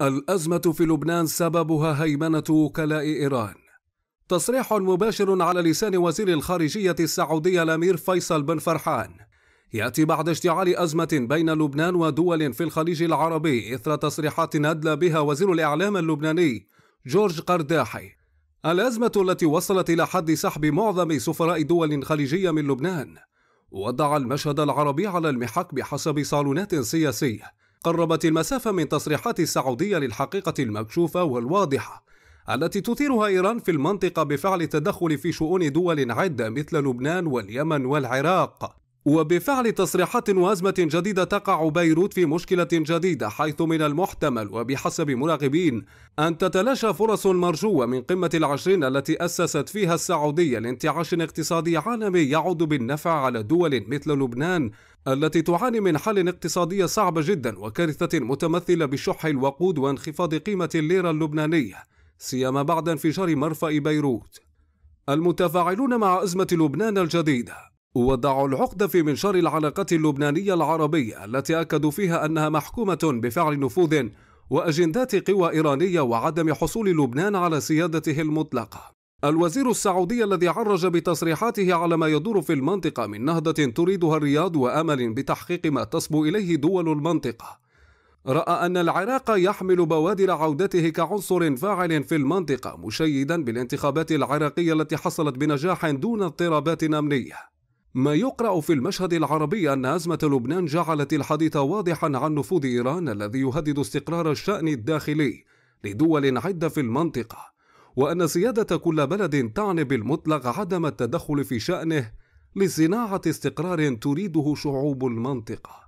الأزمة في لبنان سببها هيمنة وكلاء إيران تصريح مباشر على لسان وزير الخارجية السعودية الأمير فيصل بن فرحان يأتي بعد اشتعال أزمة بين لبنان ودول في الخليج العربي إثر تصريحات أدلى بها وزير الإعلام اللبناني جورج قرداحي الأزمة التي وصلت إلى حد سحب معظم سفراء دول خليجية من لبنان وضع المشهد العربي على المحك بحسب صالونات سياسيه قربت المسافة من تصريحات السعودية للحقيقة المكشوفة والواضحة التي تثيرها إيران في المنطقة بفعل التدخل في شؤون دول عدة مثل لبنان واليمن والعراق وبفعل تصريحات وأزمة جديدة تقع بيروت في مشكلة جديدة حيث من المحتمل وبحسب مراقبين أن تتلاشى فرص مرجوة من قمة العشرين التي أسست فيها السعودية لانتعاش اقتصادي عالمي يعود بالنفع على دول مثل لبنان التي تعاني من حال اقتصادي صعب جدا وكارثة متمثلة بشح الوقود وانخفاض قيمة الليرة اللبنانية سيما بعد انفجار مرفأ بيروت المتفاعلون مع أزمة لبنان الجديدة وضعوا العقد في منشار العلاقات اللبنانية العربية التي أكدوا فيها أنها محكومة بفعل نفوذ وأجندات قوى إيرانية وعدم حصول لبنان على سيادته المطلقة الوزير السعودي الذي عرج بتصريحاته على ما يدور في المنطقة من نهضة تريدها الرياض وأمل بتحقيق ما تصبو إليه دول المنطقة رأى أن العراق يحمل بوادر عودته كعنصر فاعل في المنطقة مشيدا بالانتخابات العراقية التي حصلت بنجاح دون اضطرابات أمنية ما يقرأ في المشهد العربي أن أزمة لبنان جعلت الحديث واضحا عن نفوذ إيران الذي يهدد استقرار الشأن الداخلي لدول عدة في المنطقة وأن سيادة كل بلد تعني بالمطلق عدم التدخل في شأنه لصناعة استقرار تريده شعوب المنطقة